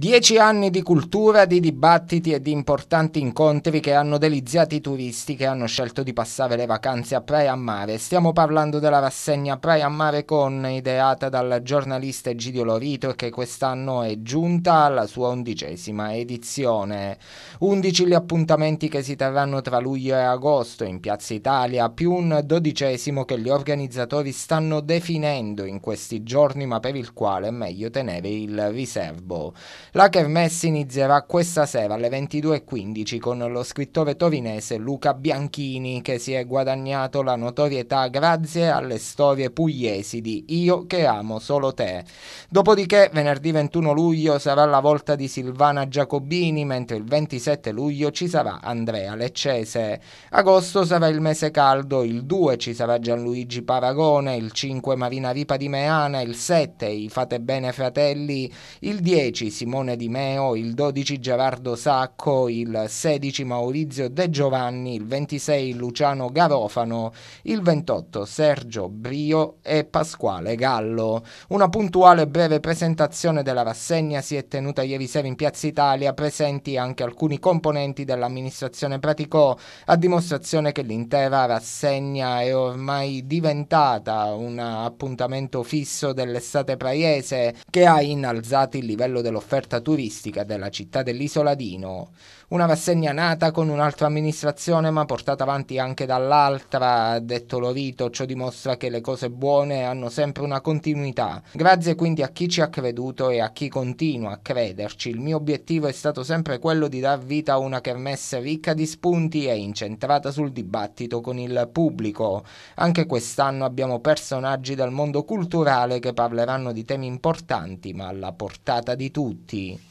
Dieci anni di cultura, di dibattiti e di importanti incontri che hanno deliziato i turisti che hanno scelto di passare le vacanze a Praia a Mare. Stiamo parlando della rassegna Praia a Mare con, ideata dal giornalista Egidio Lorito, che quest'anno è giunta alla sua undicesima edizione. Undici gli appuntamenti che si terranno tra luglio e agosto in Piazza Italia, più un dodicesimo che gli organizzatori stanno definendo in questi giorni, ma per il quale è meglio tenere il riservo. La Kermesse inizierà questa sera alle 22.15 con lo scrittore torinese Luca Bianchini che si è guadagnato la notorietà grazie alle storie pugliesi di Io che amo solo te. Dopodiché venerdì 21 luglio sarà la volta di Silvana Giacobini mentre il 27 luglio ci sarà Andrea Leccese. Agosto sarà il mese caldo, il 2 ci sarà Gianluigi Paragone, il 5 Marina Ripa di Meana, il 7 i Fate Bene Fratelli, il 10 Simone Simone Di Meo, il 12 Gerardo Sacco, il 16 Maurizio De Giovanni, il 26 Luciano Garofano, il 28 Sergio Brio e Pasquale Gallo. Una puntuale e breve presentazione della rassegna si è tenuta ieri sera in Piazza Italia, presenti anche alcuni componenti dell'amministrazione Praticò, a dimostrazione che l'intera rassegna è ormai diventata un appuntamento fisso dell'estate praiese che ha innalzato il livello dell'offerta offerta turistica della città dell'isola d'Ino. Una rassegna nata con un'altra amministrazione ma portata avanti anche dall'altra, ha detto Lorito, ciò dimostra che le cose buone hanno sempre una continuità. Grazie quindi a chi ci ha creduto e a chi continua a crederci. Il mio obiettivo è stato sempre quello di dar vita a una kermesse ricca di spunti e incentrata sul dibattito con il pubblico. Anche quest'anno abbiamo personaggi dal mondo culturale che parleranno di temi importanti ma alla portata di tutti. be